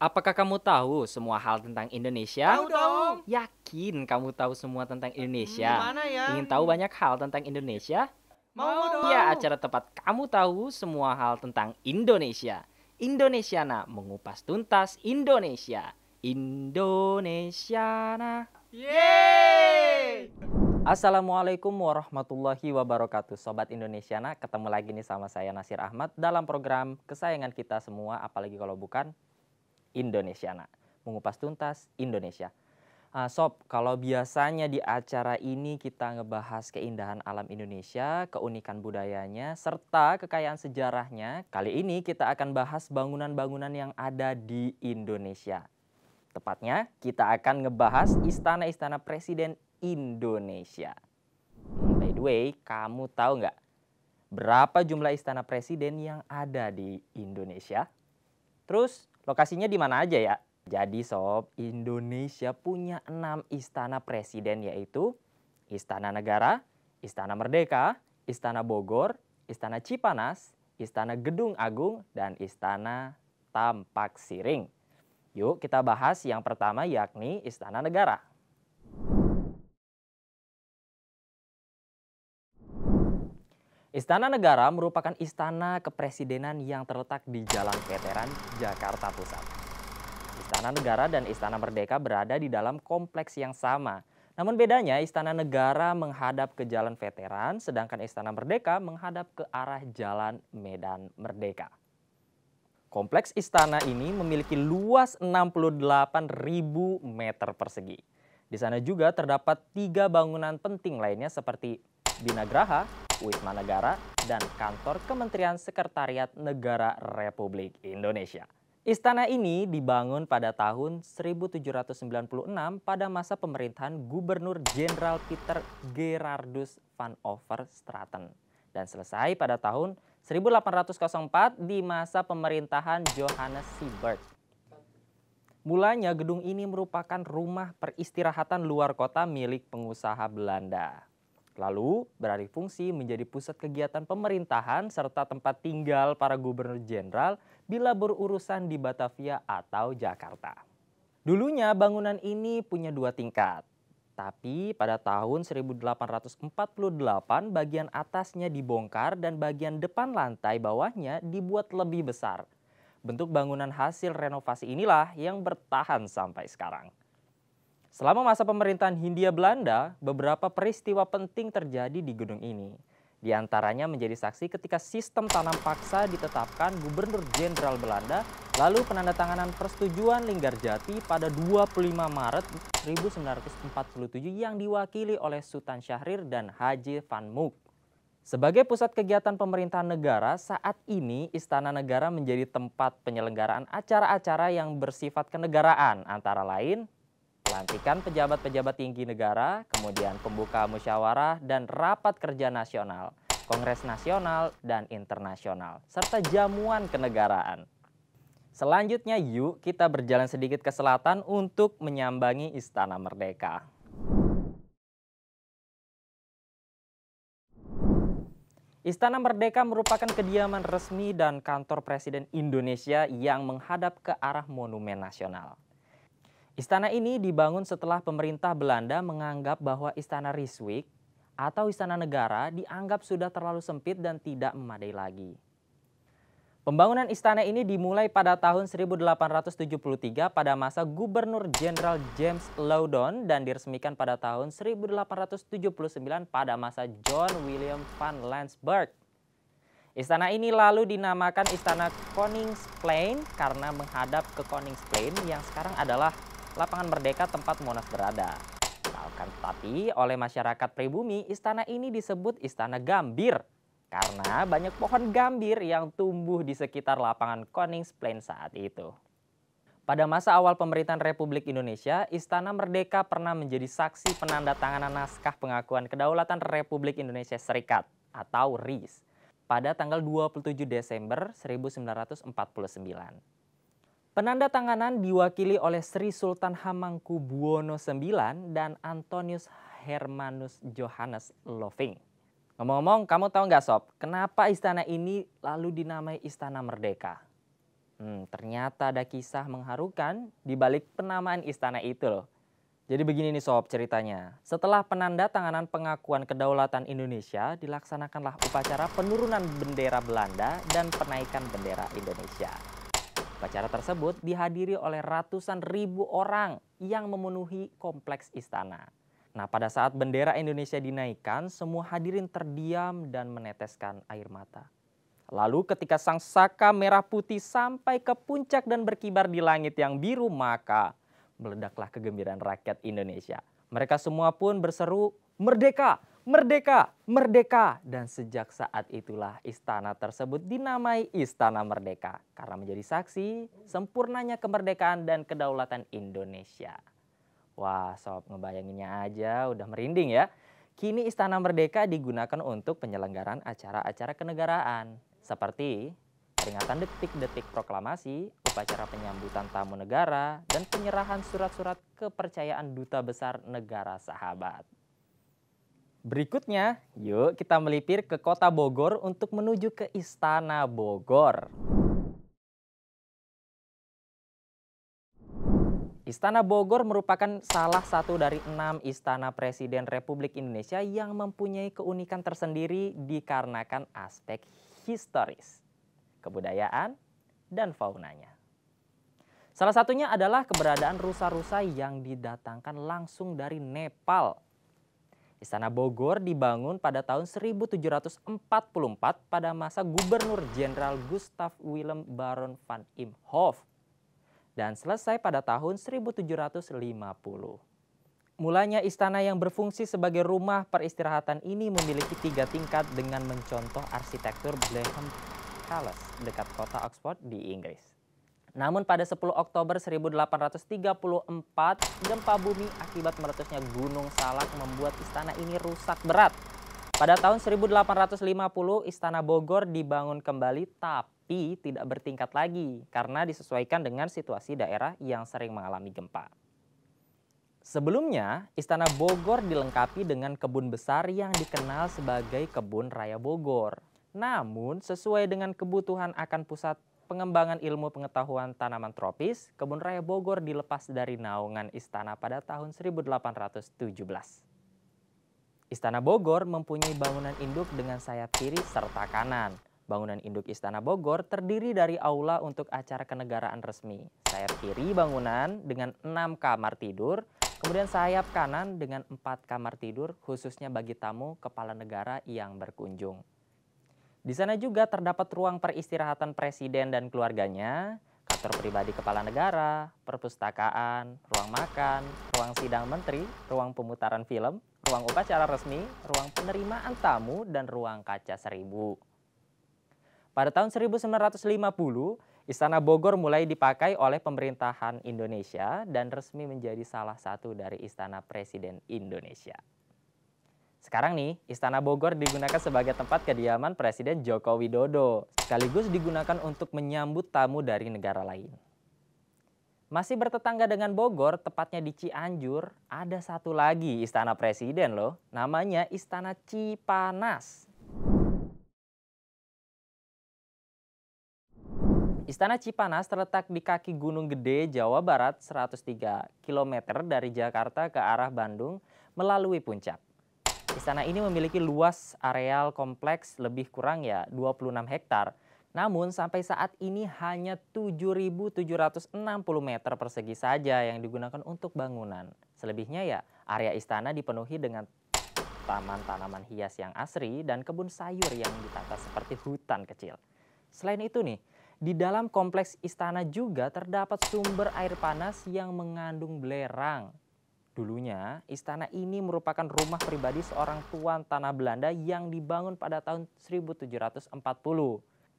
Apakah kamu tahu semua hal tentang Indonesia? Tahu dong. Yakin kamu tahu semua tentang hmm, Indonesia? Hmm, gimana ya? Ingin tahu banyak hal tentang Indonesia? Mau dong. Ya, acara tepat kamu tahu semua hal tentang Indonesia. Indonesiana mengupas tuntas Indonesia. Indonesiana. Yeay! Assalamualaikum warahmatullahi wabarakatuh Sobat Indonesia Indonesiana, ketemu lagi nih sama saya Nasir Ahmad dalam program kesayangan kita semua apalagi kalau bukan Indonesiana. Mengupas tuntas Indonesia. Uh, Sob, kalau biasanya di acara ini kita ngebahas keindahan alam Indonesia, keunikan budayanya, serta kekayaan sejarahnya, kali ini kita akan bahas bangunan-bangunan yang ada di Indonesia. Tepatnya, kita akan ngebahas istana-istana presiden Indonesia. Hmm, by the way, kamu tahu nggak berapa jumlah istana presiden yang ada di Indonesia? Terus, Lokasinya di mana aja ya? Jadi sob, Indonesia punya enam istana presiden yaitu Istana Negara, Istana Merdeka, Istana Bogor, Istana Cipanas, Istana Gedung Agung, dan Istana Tampak Siring. Yuk kita bahas yang pertama yakni Istana Negara. Istana Negara merupakan istana kepresidenan yang terletak di Jalan Veteran, Jakarta Pusat. Istana Negara dan Istana Merdeka berada di dalam kompleks yang sama. Namun bedanya Istana Negara menghadap ke Jalan Veteran, sedangkan Istana Merdeka menghadap ke arah Jalan Medan Merdeka. Kompleks istana ini memiliki luas 68.000 meter persegi. Di sana juga terdapat tiga bangunan penting lainnya seperti Binagraha, Wisma Negara dan kantor Kementerian Sekretariat Negara Republik Indonesia. Istana ini dibangun pada tahun 1796 pada masa pemerintahan Gubernur Jenderal Peter Gerardus van Overstraten dan selesai pada tahun 1804 di masa pemerintahan Johannes Siebert. Mulanya gedung ini merupakan rumah peristirahatan luar kota milik pengusaha Belanda. Lalu beralih fungsi menjadi pusat kegiatan pemerintahan serta tempat tinggal para gubernur jenderal bila berurusan di Batavia atau Jakarta. Dulunya bangunan ini punya dua tingkat, tapi pada tahun 1848 bagian atasnya dibongkar dan bagian depan lantai bawahnya dibuat lebih besar. Bentuk bangunan hasil renovasi inilah yang bertahan sampai sekarang. Selama masa pemerintahan Hindia Belanda, beberapa peristiwa penting terjadi di gedung ini. Di antaranya menjadi saksi ketika sistem tanam paksa ditetapkan Gubernur Jenderal Belanda, lalu penandatanganan persetujuan Linggarjati pada 25 Maret 1947 yang diwakili oleh Sultan Syahrir dan Haji Van Mook. Sebagai pusat kegiatan pemerintahan negara, saat ini Istana Negara menjadi tempat penyelenggaraan acara-acara yang bersifat kenegaraan, antara lain pelantikan pejabat-pejabat tinggi negara, kemudian pembuka musyawarah dan rapat kerja nasional, kongres nasional dan internasional, serta jamuan kenegaraan. Selanjutnya yuk kita berjalan sedikit ke selatan untuk menyambangi Istana Merdeka. Istana Merdeka merupakan kediaman resmi dan kantor Presiden Indonesia yang menghadap ke arah Monumen Nasional. Istana ini dibangun setelah pemerintah Belanda menganggap bahwa Istana Rijswijk atau istana negara dianggap sudah terlalu sempit dan tidak memadai lagi. Pembangunan istana ini dimulai pada tahun 1873 pada masa Gubernur Jenderal James Loudon dan diresmikan pada tahun 1879 pada masa John William van Landsberg. Istana ini lalu dinamakan Istana Koningsplein karena menghadap ke Koningsplein yang sekarang adalah lapangan Merdeka tempat Monas berada. Akan tetapi oleh masyarakat pribumi, istana ini disebut Istana Gambir karena banyak pohon gambir yang tumbuh di sekitar lapangan Koningsplein saat itu. Pada masa awal pemerintahan Republik Indonesia, Istana Merdeka pernah menjadi saksi penandatanganan naskah pengakuan kedaulatan Republik Indonesia Serikat atau RIS pada tanggal 27 Desember 1949. Penanda tanganan diwakili oleh Sri Sultan Buwono IX dan Antonius Hermanus Johannes Loving. Ngomong-ngomong, kamu tahu nggak Sob, kenapa istana ini lalu dinamai Istana Merdeka? Hmm, ternyata ada kisah mengharukan di balik penamaan istana itu loh. Jadi begini nih Sob ceritanya. Setelah penanda tanganan pengakuan kedaulatan Indonesia, dilaksanakanlah upacara penurunan bendera Belanda dan penaikan bendera Indonesia. Upacara tersebut dihadiri oleh ratusan ribu orang yang memenuhi kompleks istana. Nah, pada saat bendera Indonesia dinaikkan, semua hadirin terdiam dan meneteskan air mata. Lalu ketika sang saka merah putih sampai ke puncak dan berkibar di langit yang biru, maka meledaklah kegembiraan rakyat Indonesia. Mereka semua pun berseru merdeka, merdeka, merdeka. Dan sejak saat itulah istana tersebut dinamai Istana Merdeka karena menjadi saksi sempurnanya kemerdekaan dan kedaulatan Indonesia. Wah sob ngebayanginnya aja udah merinding ya. Kini Istana Merdeka digunakan untuk penyelenggaraan acara-acara kenegaraan seperti peringatan detik-detik proklamasi, upacara penyambutan tamu negara, dan penyerahan surat-surat kepercayaan duta besar negara sahabat. Berikutnya, yuk kita melipir ke kota Bogor untuk menuju ke Istana Bogor. Istana Bogor merupakan salah satu dari enam istana Presiden Republik Indonesia yang mempunyai keunikan tersendiri dikarenakan aspek historis, kebudayaan, dan faunanya. Salah satunya adalah keberadaan rusa-rusa yang didatangkan langsung dari Nepal Istana Bogor dibangun pada tahun 1744 pada masa Gubernur Jenderal Gustav Willem Baron van Imhoff dan selesai pada tahun 1750. Mulanya istana yang berfungsi sebagai rumah peristirahatan ini memiliki tiga tingkat dengan mencontoh arsitektur Blenheim Palace dekat kota Oxford di Inggris. Namun pada 10 Oktober 1834, gempa bumi akibat meletusnya Gunung Salak membuat istana ini rusak berat. Pada tahun 1850, Istana Bogor dibangun kembali tapi tidak bertingkat lagi karena disesuaikan dengan situasi daerah yang sering mengalami gempa. Sebelumnya, Istana Bogor dilengkapi dengan kebun besar yang dikenal sebagai Kebun Raya Bogor. Namun, sesuai dengan kebutuhan akan pusat pengembangan ilmu pengetahuan tanaman tropis, Kebun Raya Bogor dilepas dari naungan istana pada tahun 1817. Istana Bogor mempunyai bangunan induk dengan sayap kiri serta kanan. Bangunan induk Istana Bogor terdiri dari aula untuk acara kenegaraan resmi. Sayap kiri bangunan dengan enam kamar tidur, kemudian sayap kanan dengan empat kamar tidur khususnya bagi tamu kepala negara yang berkunjung. Di sana juga terdapat ruang peristirahatan presiden dan keluarganya, kantor pribadi kepala negara, perpustakaan, ruang makan, ruang sidang menteri, ruang pemutaran film, ruang upacara resmi, ruang penerimaan tamu, dan ruang kaca seribu. Pada tahun 1950, Istana Bogor mulai dipakai oleh pemerintahan Indonesia dan resmi menjadi salah satu dari istana presiden Indonesia. Sekarang nih, Istana Bogor digunakan sebagai tempat kediaman Presiden Joko Widodo, sekaligus digunakan untuk menyambut tamu dari negara lain. Masih bertetangga dengan Bogor, tepatnya di Cianjur, ada satu lagi Istana Presiden loh, namanya Istana Cipanas. Istana Cipanas terletak di kaki Gunung Gede, Jawa Barat 103 km dari Jakarta ke arah Bandung melalui puncak. Istana ini memiliki luas areal kompleks lebih kurang ya 26 hektar. Namun sampai saat ini hanya 7.760 meter persegi saja yang digunakan untuk bangunan. Selebihnya ya area istana dipenuhi dengan taman tanaman hias yang asri dan kebun sayur yang ditata seperti hutan kecil. Selain itu nih, di dalam kompleks istana juga terdapat sumber air panas yang mengandung belerang Dulunya, istana ini merupakan rumah pribadi seorang tuan tanah Belanda yang dibangun pada tahun 1740.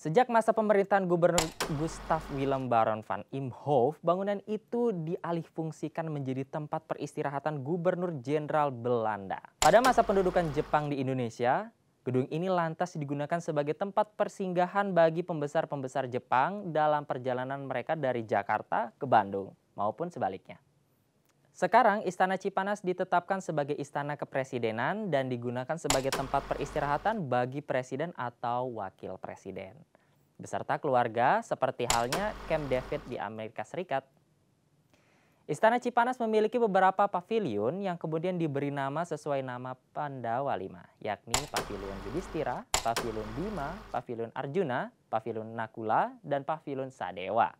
Sejak masa pemerintahan Gubernur Gustav Willem Baron van Imhoff, bangunan itu dialihfungsikan menjadi tempat peristirahatan Gubernur Jenderal Belanda. Pada masa pendudukan Jepang di Indonesia, Gedung ini lantas digunakan sebagai tempat persinggahan bagi pembesar-pembesar Jepang dalam perjalanan mereka dari Jakarta ke Bandung maupun sebaliknya. Sekarang Istana Cipanas ditetapkan sebagai istana kepresidenan dan digunakan sebagai tempat peristirahatan bagi presiden atau wakil presiden. Beserta keluarga seperti halnya Camp David di Amerika Serikat. Istana Cipanas memiliki beberapa pavilion yang kemudian diberi nama sesuai nama Pandawa V, yakni Pavilion Yudhistira, Pavilion Bima, Pavilion Arjuna, Pavilion Nakula, dan Pavilion Sadewa.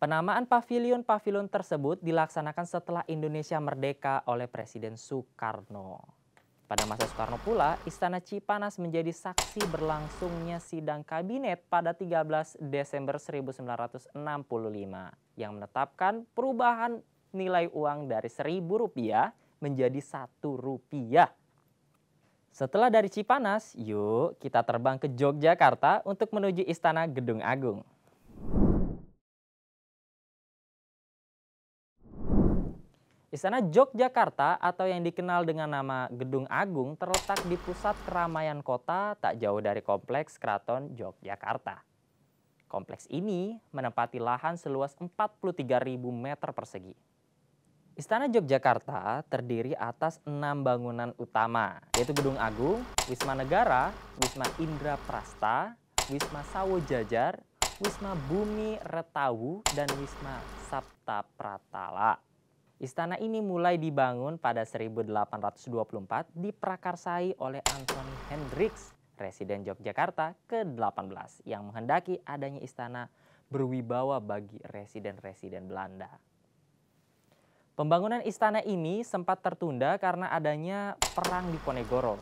Penamaan pavilion-pavilion tersebut dilaksanakan setelah Indonesia merdeka oleh Presiden Soekarno. Pada masa Soekarno pula, Istana Cipanas menjadi saksi berlangsungnya sidang kabinet pada 13 Desember 1965 yang menetapkan perubahan nilai uang dari rp rupiah menjadi rp rupiah. Setelah dari Cipanas, yuk kita terbang ke Yogyakarta untuk menuju Istana Gedung Agung. Istana Yogyakarta atau yang dikenal dengan nama Gedung Agung terletak di pusat keramaian kota tak jauh dari Kompleks Keraton Yogyakarta. Kompleks ini menempati lahan seluas 43.000 meter persegi. Istana Yogyakarta terdiri atas enam bangunan utama, yaitu Gedung Agung, Wisma Negara, Wisma Indra Prasta, Wisma Sawo Jajar, Wisma Bumi Retawu, dan Wisma Sabta Pratala. Istana ini mulai dibangun pada 1824 diprakarsai oleh Anthony Hendricks, Residen Yogyakarta ke-18 yang menghendaki adanya istana berwibawa bagi residen-residen Belanda. Pembangunan istana ini sempat tertunda karena adanya perang di Ponegoro.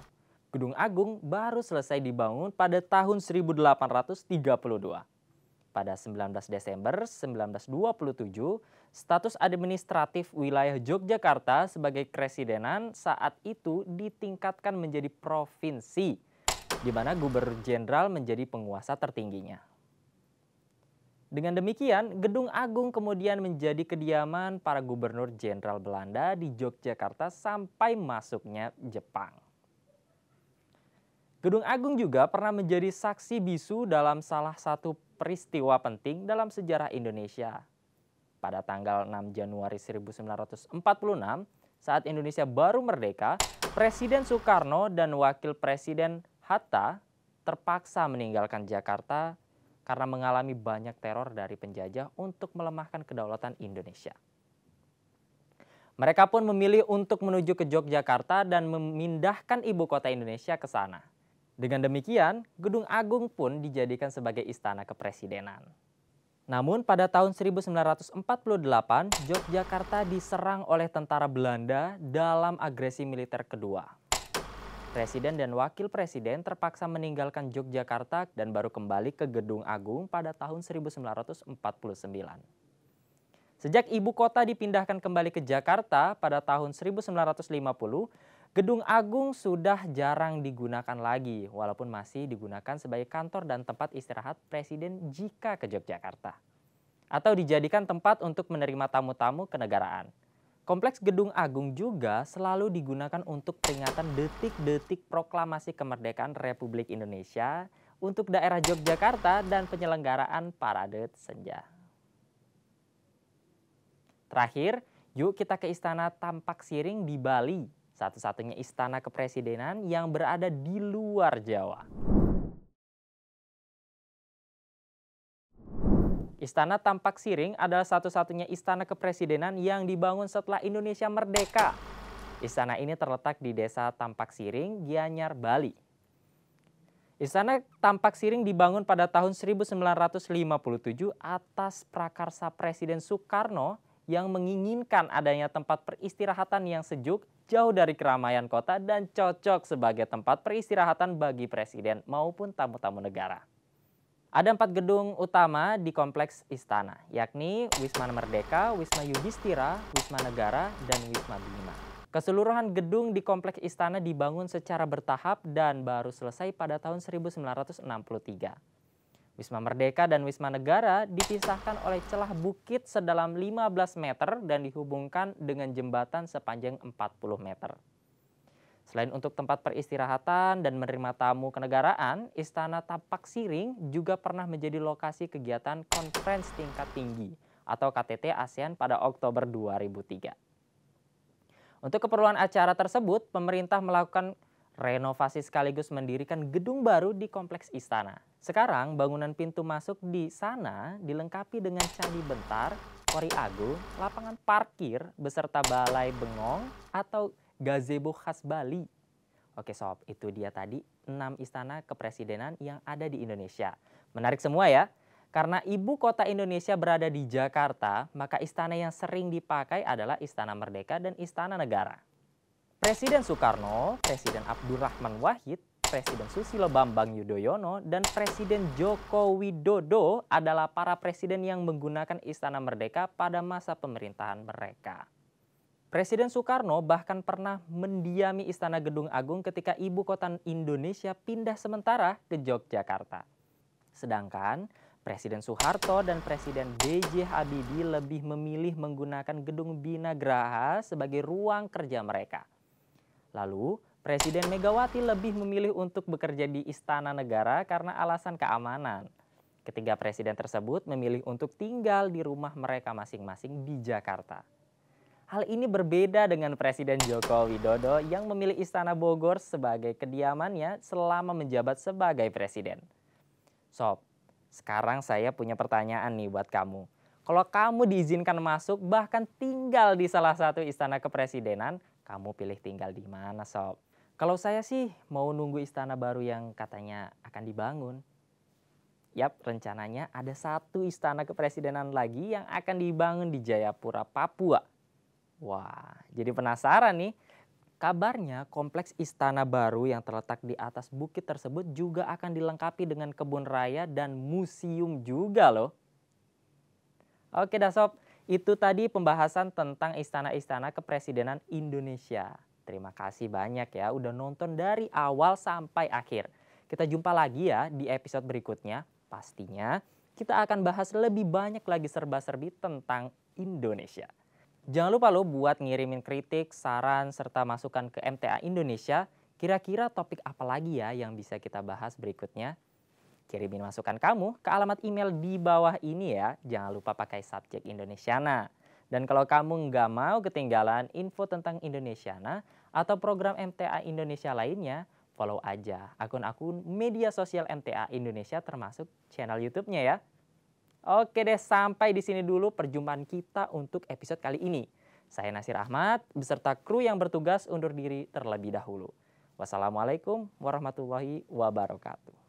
Gedung Agung baru selesai dibangun pada tahun 1832. Pada 19 Desember 1927, status administratif wilayah Yogyakarta sebagai kresidenan saat itu ditingkatkan menjadi provinsi, di mana Gubernur Jenderal menjadi penguasa tertingginya. Dengan demikian, Gedung Agung kemudian menjadi kediaman para gubernur jenderal Belanda di Yogyakarta sampai masuknya Jepang. Gedung Agung juga pernah menjadi saksi bisu dalam salah satu peristiwa penting dalam sejarah Indonesia. Pada tanggal 6 Januari 1946, saat Indonesia baru merdeka, Presiden Soekarno dan Wakil Presiden Hatta terpaksa meninggalkan Jakarta karena mengalami banyak teror dari penjajah untuk melemahkan kedaulatan Indonesia. Mereka pun memilih untuk menuju ke Yogyakarta dan memindahkan ibu kota Indonesia ke sana. Dengan demikian, Gedung Agung pun dijadikan sebagai istana kepresidenan. Namun pada tahun 1948, Yogyakarta diserang oleh tentara Belanda dalam agresi militer kedua. Presiden dan Wakil Presiden terpaksa meninggalkan Yogyakarta dan baru kembali ke Gedung Agung pada tahun 1949. Sejak ibu kota dipindahkan kembali ke Jakarta pada tahun 1950, Gedung Agung sudah jarang digunakan lagi, walaupun masih digunakan sebagai kantor dan tempat istirahat Presiden jika ke Yogyakarta. Atau dijadikan tempat untuk menerima tamu-tamu kenegaraan. Kompleks Gedung Agung juga selalu digunakan untuk peringatan detik-detik proklamasi kemerdekaan Republik Indonesia untuk daerah Yogyakarta dan penyelenggaraan Parade Senja. Terakhir, yuk kita ke Istana Tampak Siring di Bali satu-satunya istana kepresidenan yang berada di luar Jawa. Istana Tampak Siring adalah satu-satunya istana kepresidenan yang dibangun setelah Indonesia merdeka. Istana ini terletak di desa Tampak Siring, Gianyar, Bali. Istana Tampak Siring dibangun pada tahun 1957 atas prakarsa Presiden Soekarno yang menginginkan adanya tempat peristirahatan yang sejuk jauh dari keramaian kota dan cocok sebagai tempat peristirahatan bagi presiden maupun tamu-tamu negara. Ada empat gedung utama di kompleks istana, yakni Wisma Merdeka, Wisma Yudhistira, Wisma Negara, dan Wisma Bima. Keseluruhan gedung di kompleks istana dibangun secara bertahap dan baru selesai pada tahun 1963. Wisma Merdeka dan Wisma Negara dipisahkan oleh celah bukit sedalam 15 meter dan dihubungkan dengan jembatan sepanjang 40 meter. Selain untuk tempat peristirahatan dan menerima tamu kenegaraan, Istana Tapak Siring juga pernah menjadi lokasi kegiatan konferensi tingkat tinggi atau KTT ASEAN pada Oktober 2003. Untuk keperluan acara tersebut, pemerintah melakukan renovasi sekaligus mendirikan gedung baru di kompleks istana. Sekarang bangunan pintu masuk di sana dilengkapi dengan candi bentar, kori agung, lapangan parkir, beserta balai bengong atau gazebo khas Bali. Oke sob, itu dia tadi 6 istana kepresidenan yang ada di Indonesia. Menarik semua ya? Karena ibu kota Indonesia berada di Jakarta, maka istana yang sering dipakai adalah Istana Merdeka dan Istana Negara. Presiden Soekarno, Presiden Abdurrahman Wahid, Presiden Susilo Bambang Yudhoyono, dan Presiden Joko Widodo adalah para presiden yang menggunakan Istana Merdeka pada masa pemerintahan mereka. Presiden Soekarno bahkan pernah mendiami Istana Gedung Agung ketika ibu kota Indonesia pindah sementara ke Yogyakarta. Sedangkan Presiden Soeharto dan Presiden B.J. Habibie lebih memilih menggunakan gedung Binagraha sebagai ruang kerja mereka. Lalu, Presiden Megawati lebih memilih untuk bekerja di Istana Negara karena alasan keamanan. Ketiga presiden tersebut memilih untuk tinggal di rumah mereka masing-masing di Jakarta. Hal ini berbeda dengan Presiden Joko Widodo yang memilih Istana Bogor sebagai kediamannya selama menjabat sebagai presiden. Sob, sekarang saya punya pertanyaan nih buat kamu. Kalau kamu diizinkan masuk bahkan tinggal di salah satu istana kepresidenan, kamu pilih tinggal di mana, Sob? Kalau saya sih mau nunggu istana baru yang katanya akan dibangun. Yap, rencananya ada satu istana kepresidenan lagi yang akan dibangun di Jayapura, Papua. Wah, jadi penasaran nih. Kabarnya kompleks istana baru yang terletak di atas bukit tersebut juga akan dilengkapi dengan kebun raya dan museum juga loh. Oke dah sob, itu tadi pembahasan tentang istana-istana kepresidenan Indonesia. Terima kasih banyak ya udah nonton dari awal sampai akhir. Kita jumpa lagi ya di episode berikutnya. Pastinya kita akan bahas lebih banyak lagi serba-serbi tentang Indonesia. Jangan lupa lo buat ngirimin kritik, saran, serta masukan ke MTA Indonesia. Kira-kira topik apa lagi ya yang bisa kita bahas berikutnya? Kirimin masukan kamu ke alamat email di bawah ini ya. Jangan lupa pakai subjek Indonesiana. Dan kalau kamu nggak mau ketinggalan info tentang Indonesiana atau program MTA Indonesia lainnya, follow aja akun-akun media sosial MTA Indonesia termasuk channel YouTube-nya ya. Oke deh, sampai di sini dulu perjumpaan kita untuk episode kali ini. Saya Nasir Ahmad beserta kru yang bertugas undur diri terlebih dahulu. Wassalamualaikum warahmatullahi wabarakatuh.